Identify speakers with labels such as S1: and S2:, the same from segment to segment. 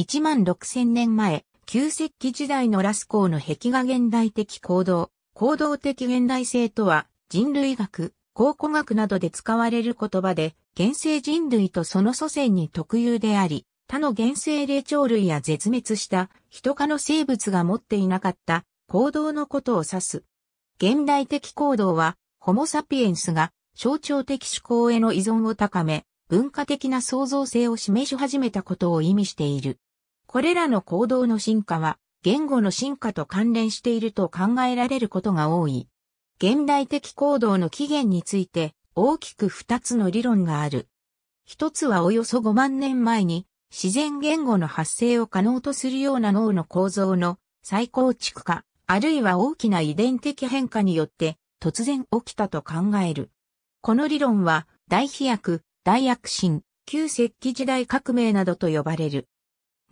S1: 1万6000年前、旧石器時代のラスコーの壁画現代的行動、行動的現代性とは、人類学、考古学などで使われる言葉で、現世人類とその祖先に特有であり、他の現世霊長類や絶滅した人科の生物が持っていなかった行動のことを指す。現代的行動は、ホモサピエンスが象徴的思考への依存を高め、文化的な創造性を示し始めたことを意味している。これらの行動の進化は、言語の進化と関連していると考えられることが多い。現代的行動の起源について、大きく二つの理論がある。一つはおよそ5万年前に、自然言語の発生を可能とするような脳の構造の再構築化、あるいは大きな遺伝的変化によって突然起きたと考える。この理論は大飛躍、大躍進、旧石器時代革命などと呼ばれる。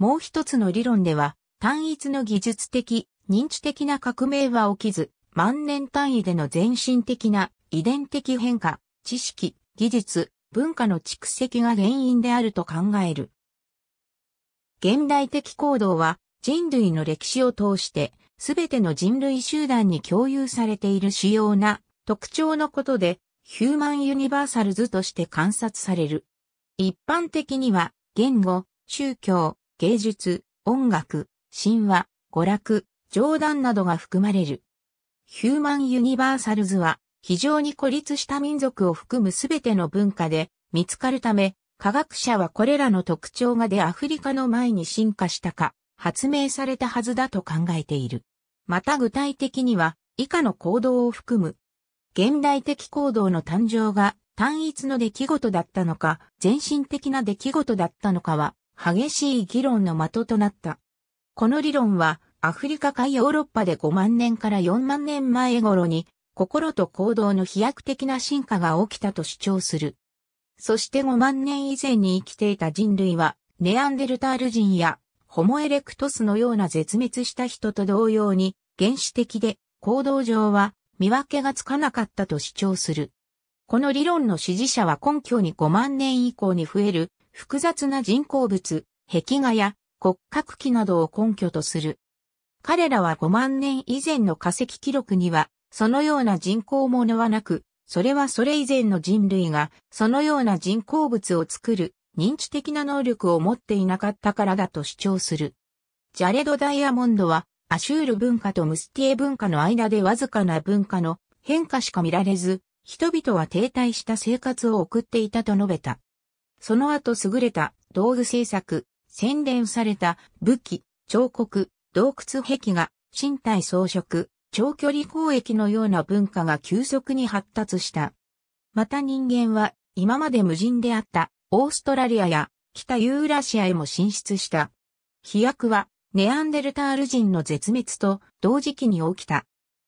S1: もう一つの理論では、単一の技術的、認知的な革命は起きず、万年単位での全身的な遺伝的変化、知識、技術、文化の蓄積が原因であると考える。現代的行動は人類の歴史を通して全ての人類集団に共有されている主要な特徴のことでヒューマンユニバーサルズとして観察される。一般的には言語、宗教、芸術、音楽、神話、娯楽、冗談などが含まれる。ヒューマン・ユニバーサルズは非常に孤立した民族を含むすべての文化で見つかるため、科学者はこれらの特徴がでアフリカの前に進化したか、発明されたはずだと考えている。また具体的には、以下の行動を含む。現代的行動の誕生が単一の出来事だったのか、全身的な出来事だったのかは、激しい議論の的となった。この理論は、アフリカかヨーロッパで5万年から4万年前頃に、心と行動の飛躍的な進化が起きたと主張する。そして5万年以前に生きていた人類は、ネアンデルタール人や、ホモエレクトスのような絶滅した人と同様に、原始的で、行動上は、見分けがつかなかったと主張する。この理論の支持者は根拠に5万年以降に増える複雑な人工物、壁画や骨格器などを根拠とする。彼らは5万年以前の化石記録には、そのような人工ものはなく、それはそれ以前の人類が、そのような人工物を作る、認知的な能力を持っていなかったからだと主張する。ジャレド・ダイヤモンドは、アシュール文化とムスティエ文化の間でわずかな文化の変化しか見られず、人々は停滞した生活を送っていたと述べた。その後優れた道具制作、洗練された武器、彫刻、洞窟壁画、身体装飾、長距離交易のような文化が急速に発達した。また人間は今まで無人であったオーストラリアや北ユーラシアへも進出した。飛躍はネアンデルタール人の絶滅と同時期に起きた。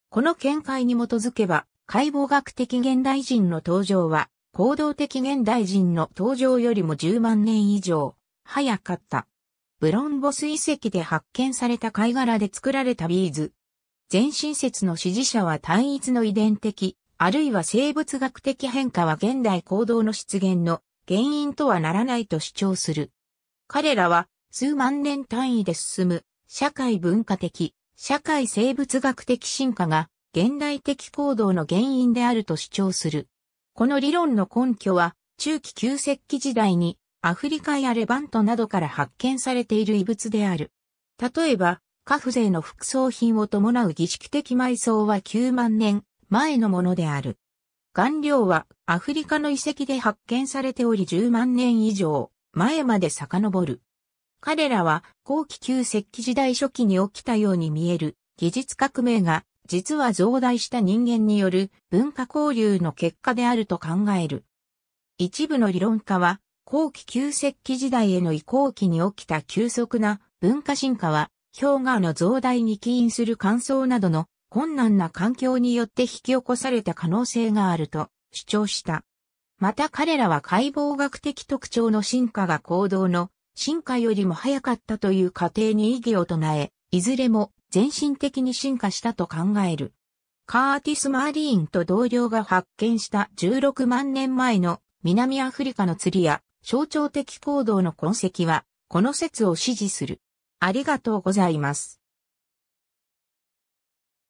S1: この見解に基づけば解剖学的現代人の登場は行動的現代人の登場よりも10万年以上、早かった。ブロンボス遺跡で発見された貝殻で作られたビーズ。全身説の支持者は単一の遺伝的、あるいは生物学的変化は現代行動の出現の原因とはならないと主張する。彼らは数万年単位で進む社会文化的、社会生物学的進化が現代的行動の原因であると主張する。この理論の根拠は、中期旧石器時代にアフリカやレバントなどから発見されている遺物である。例えば、カフ税の副葬品を伴う儀式的埋葬は9万年前のものである。顔料はアフリカの遺跡で発見されており10万年以上前まで遡る。彼らは後期旧石器時代初期に起きたように見える技術革命が実は増大した人間による文化交流の結果であると考える。一部の理論家は、後期旧石器時代への移行期に起きた急速な文化進化は、氷河の増大に起因する乾燥などの困難な環境によって引き起こされた可能性があると主張した。また彼らは解剖学的特徴の進化が行動の進化よりも早かったという過程に異議を唱え、いずれも全身的に進化したと考える。カーティス・マーリーンと同僚が発見した16万年前の南アフリカの釣りや象徴的行動の痕跡は、この説を支持する。ありがとうございます。